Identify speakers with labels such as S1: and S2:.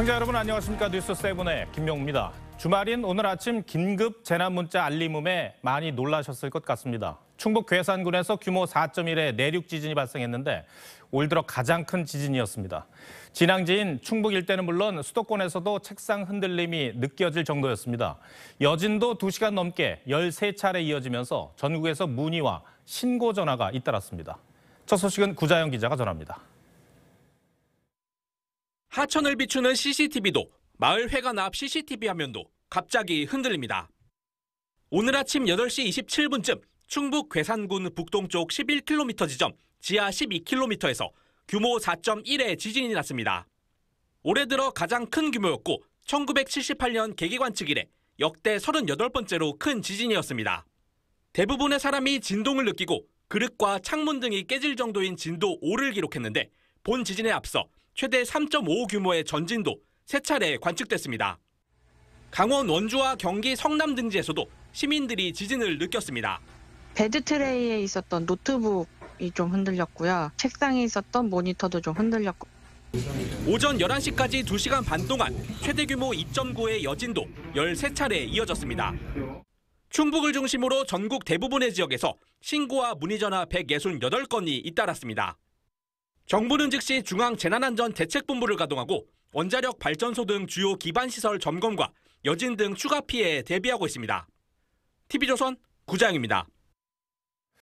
S1: 시청자 여러분 안녕하십니까 뉴스 세븐의 김명우입니다. 주말인 오늘 아침 긴급 재난 문자 알림음에 많이 놀라셨을 것 같습니다. 충북 괴산군에서 규모 4.1의 내륙 지진이 발생했는데 올 들어 가장 큰 지진이었습니다. 진앙지인 충북 일대는 물론 수도권에서도 책상 흔들림이 느껴질 정도였습니다. 여진도 2시간 넘게 13차례 이어지면서 전국에서 문의와 신고 전화가 잇따랐습니다. 첫 소식은 구자영 기자가
S2: 전합니다. 하천을 비추는 CCTV도 마을 회관 앞 CCTV 화면도 갑자기 흔들립니다. 오늘 아침 8시 27분쯤 충북 괴산군 북동쪽 11km 지점 지하 12km에서 규모 4.1의 지진이 났습니다. 올해 들어 가장 큰 규모였고 1978년 개기관측 이래 역대 38번째로 큰 지진이었습니다. 대부분의 사람이 진동을 느끼고 그릇과 창문 등이 깨질 정도인 진도 5를 기록했는데 본 지진에 앞서 최대 3.5 규모의 전진도 세 차례 관측됐습니다. 강원 원주와 경기 성남 등지에서도 시민들이 지진을 느꼈습니다.
S3: 베드 트레이에 있었던 노트북이 좀 흔들렸고요. 책상에 있었던 모니터도 좀 흔들렸고.
S2: 오전 11시까지 2시간 반 동안 최대 규모 2.9의 여진도 13차례 이어졌습니다. 충북을 중심으로 전국 대부분의 지역에서 신고와 문의 전화 168건이 잇따랐습니다. 정부는 즉시 중앙재난안전대책본부를 가동하고 원자력 발전소 등 주요 기반시설 점검과 여진 등 추가 피해에 대비하고 있습니다. TV조선 구장입니다.